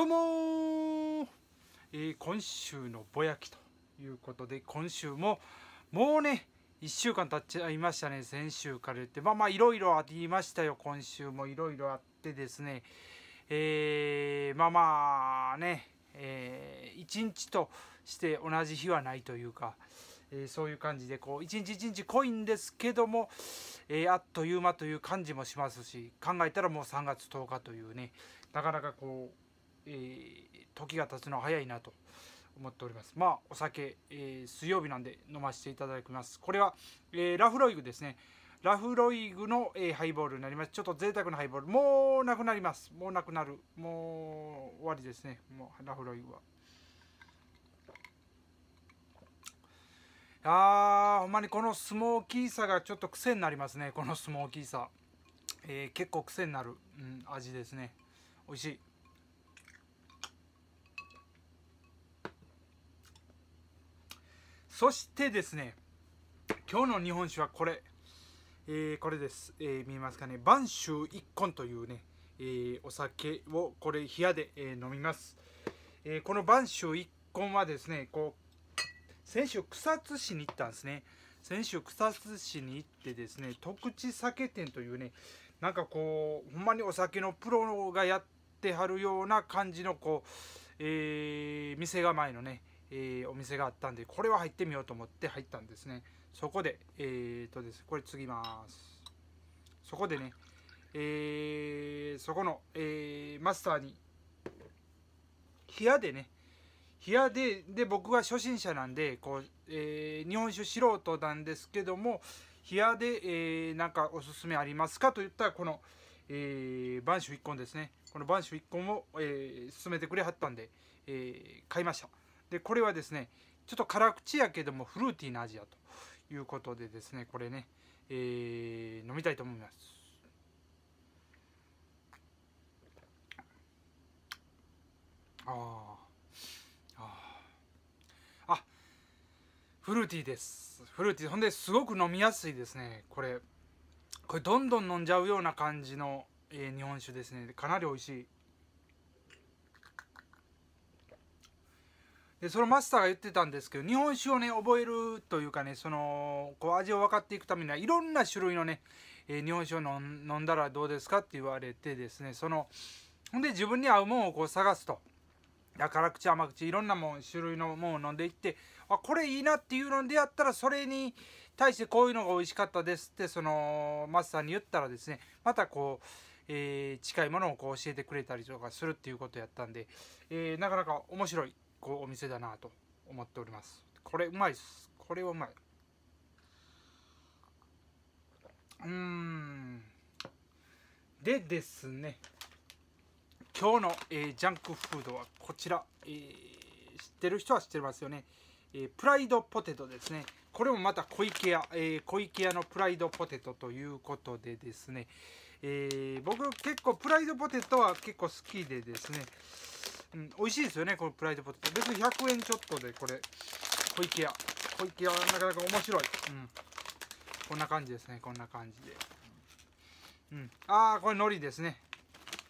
どうもえー、今週のぼやきということで今週ももうね1週間経っちゃいましたね先週から言ってまあまあいろいろありましたよ今週もいろいろあってですねえー、まあまあねえー、一日として同じ日はないというか、えー、そういう感じでこう一日一日濃いんですけども、えー、あっという間という感じもしますし考えたらもう3月10日というねなかなかこうえー、時が経つのは早いなと思っておりますまあお酒、えー、水曜日なんで飲ませていただきますこれは、えー、ラフロイグですねラフロイグの、えー、ハイボールになりますちょっと贅沢なハイボールもうなくなりますもうなくなるもう終わりですねもうラフロイグはあーほんまにこのスモーキーさがちょっと癖になりますねこのスモーキーさ、えー、結構癖になる、うん、味ですね美味しいそしてですね今日の日本酒はこれ、えー、これです、えー、見えますかね晩秋一献」というね、えー、お酒をこれ冷やで、え飲みます、えこの晩秋一献はですねこう先週草津市に行ったんですね先週草津市に行ってですね徳地酒店というねなんかこうほんまにお酒のプロがやってはるような感じのこう、えー、店構えのね、えー、お店があったんでこれは入ってみようと思って入ったんですねそこでえっ、ー、とですこれ次ますそこでねえー、そこの、えマスターに部屋でね部屋でで僕は初心者なんでこう、え日本酒素人なんですけども部屋で、えなんかおすすめありますかと言ったらこの、えー、晩酒1本ですねこの晩酒1本を、えー、進めてくれはったんで、え買いましたでこれはですねちょっと辛口やけどもフルーティーな味やということでですねこれね、えー、飲みたいと思いますあああフルーティーですフルーティーほんですごく飲みやすいですねこれこれどんどん飲んじゃうような感じの、えー、日本酒ですねかなり美味しいでそのマスターが言ってたんですけど日本酒をね覚えるというかねそのこう味を分かっていくためにはいろんな種類のね、えー、日本酒を飲んだらどうですかって言われてですねそのほんで自分に合うもんをこう探すと辛口甘口いろんなもん種類のもんを飲んでいってあこれいいなっていうのでやったらそれに対してこういうのが美味しかったですってそのマスターに言ったらですねまたこうえー、近いものをこう教えてくれたりとかするっていうことやったんで、えー、なかなか面白い構お店だなと思っておりますこれうまいっすこれはうまいうーんでですね今日の、えー、ジャンクフードはこちら、えー、知ってる人は知ってますよね、えー、プライドポテトですねこれもまた小池屋、えー、小池屋のプライドポテトということでですね、え僕結構プライドポテトは結構好きでですね、うん、美味しいですよねこのプライドポテト別に100円ちょっとでこれ小池屋小池屋なかなか面白い、うん、こんな感じですねこんな感じで、うん、ああこれ海苔ですね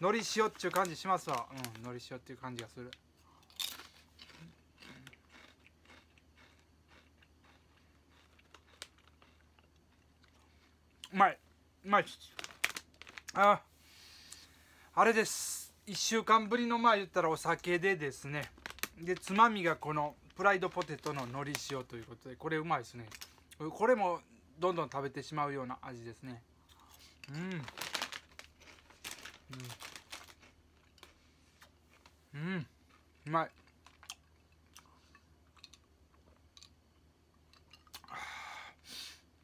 海苔塩っちゅう感じしますわ、うん、海苔塩っていう感じがするうまいうまいあああれです1週間ぶりのまあ言ったらお酒でですねでつまみがこのプライドポテトののり塩ということでこれうまいですねこれもどんどん食べてしまうような味ですねうん、うん、うん、うまい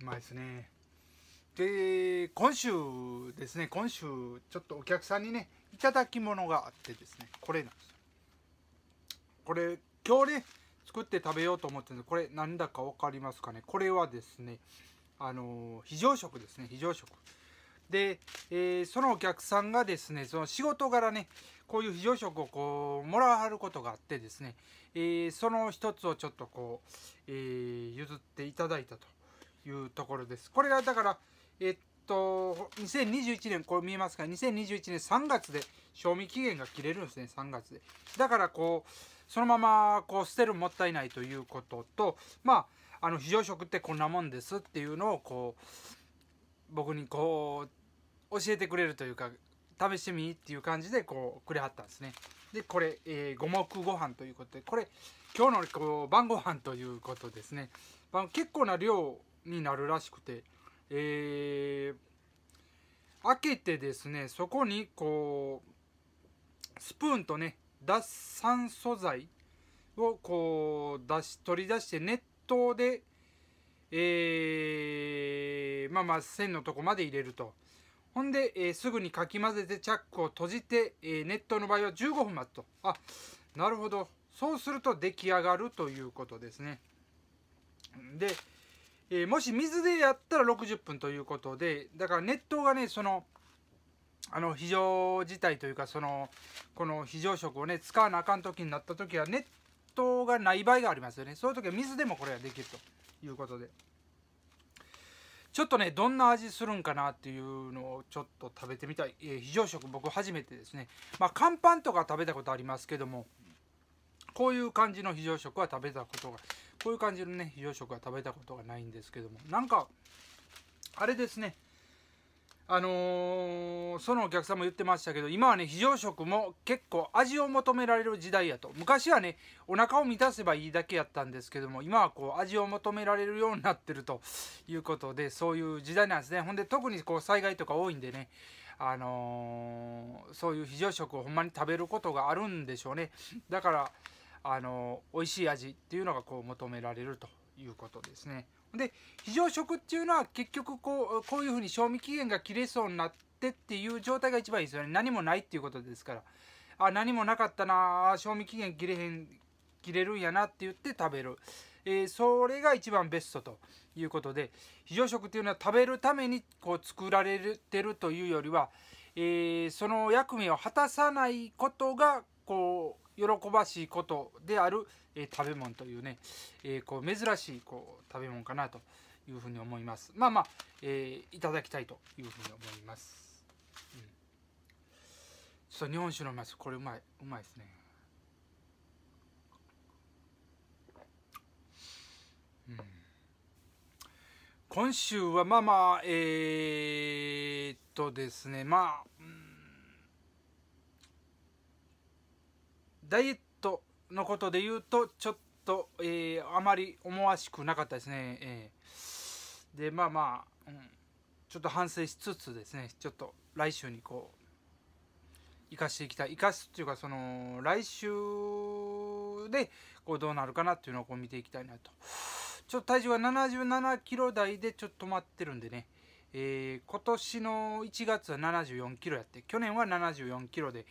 まいですねで今週ですね今週ちょっとお客さんにね頂き物があってですねこれなんですこれ今日ね作って食べようと思ってるんでこれ何だか分かりますかねこれはですねあの非常食ですね非常食で、えー、そのお客さんがですねその仕事柄ねこういう非常食をこうもらわはることがあってですね、えー、その一つをちょっとこう、えー、譲っていただいたというところですこれがだからえっと、2021年、これ見えますか ?2021 年3月で賞味期限が切れるんですね、3月で。だからこう、そのままこう捨てるもったいないということと、まあ、あの非常食ってこんなもんですっていうのをこう、僕にこう、教えてくれるというか、試してみっていう感じでこうくれはったんですね。で、これ、えー、五目ご飯ということで、これ、今日のこう晩ご飯ということですね。結構な量になるらしくて、えー、開けてですねそこにこうスプーンとね脱酸素剤をこう出し取り出して熱湯で、えー、まあまあ線のとこまで入れるとほんで、えー、すぐにかき混ぜてチャックを閉じて、えー、熱湯の場合は15分待つとあなるほどそうすると出来上がるということですねで、えー、もし水でやったら60分ということでだから熱湯がねそのあの非常事態というかそのこの非常食をね使わなあかん時になった時は熱湯がない場合がありますよねそういう時は水でもこれができるということでちょっとねどんな味するんかなっていうのをちょっと食べてみたい、えー、非常食僕初めてですねまあ乾パンとか食べたことありますけどもこういう感じの非常食は食べたことが、こういう感じのね、非常食は食べたことがないんですけども、なんか、あれですね、あのー、そのお客さんも言ってましたけど、今はね、非常食も結構味を求められる時代やと。昔はね、お腹を満たせばいいだけやったんですけども、今はこう、味を求められるようになってるということで、そういう時代なんですね。ほんで、特にこう、災害とか多いんでね、あのー、そういう非常食をほんまに食べることがあるんでしょうね。だから、あの美味しい味っていうのがこう求められるということですね。で非常食っていうのは結局こうこういうふうに賞味期限が切れそうになってっていう状態が一番いいですよね何もないっていうことですからあ何もなかったな賞味期限切れへん切れるんやなって言って食べる、えー、それが一番ベストということで非常食っていうのは食べるためにこう作られてるというよりは、えー、その役目を果たさないことがこう喜ばしいことである、え食べ物というね、えこう珍しいこう食べ物かなというふうに思います。まあまあ、えいただきたいというふうに思います。うん、ちょっと日本酒飲マます。これうまい、うまいですね。うん今週はまあまあえー、っとですねまあダイエットのことで言うとちょっと、えー、あまり思わしくなかったですね、えー、でまあまあ、うん、ちょっと反省しつつですねちょっと来週にこう生かしていきたい生かすっていうかその来週でこうどうなるかなっていうのをこう見ていきたいなとちょっと体重は77キロ台でちょっと止まってるんでね、えー、今年の1月は74キロやって去年は74キロで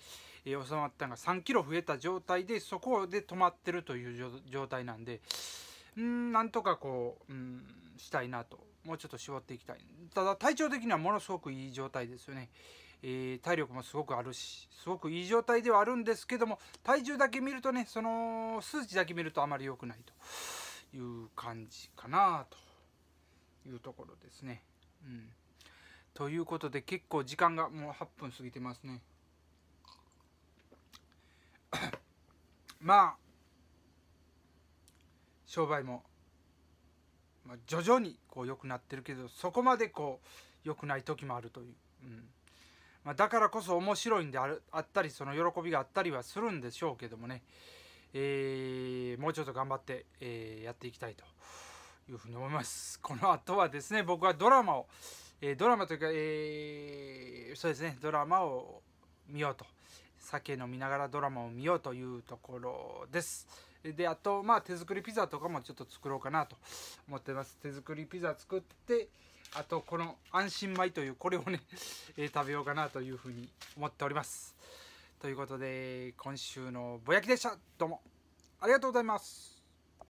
収まったのが3キロ増えた状態でそこで止まってるという状態なんでうんなんとかこううんしたいなともうちょっと絞っていきたいただ体調的にはものすごくいい状態ですよね、えー、体力もすごくあるしすごくいい状態ではあるんですけども体重だけ見るとねその数値だけ見るとあまり良くないという感じかなというところですねうんということで結構時間がもう8分過ぎてますねまあ商売も、まあ、徐々にこう良くなってるけどそこまでこう良くない時もあるという、うんまあ、だからこそ面白いんであるあったりその喜びがあったりはするんでしょうけどもね、えー、もうちょっと頑張って、えー、やっていきたいというふうに思いますこの後はですね僕はドラマを、えー、ドラマというか、えそうですねドラマを見ようと。酒飲みながらドラマを見ようというところです。で、あと、まあ、手作りピザとかもちょっと作ろうかなと思ってます。手作りピザ作って、あと、この安心米という、これをね、え食べようかなというふうに思っております。ということで、今週のぼやきでした。どうもありがとうございます。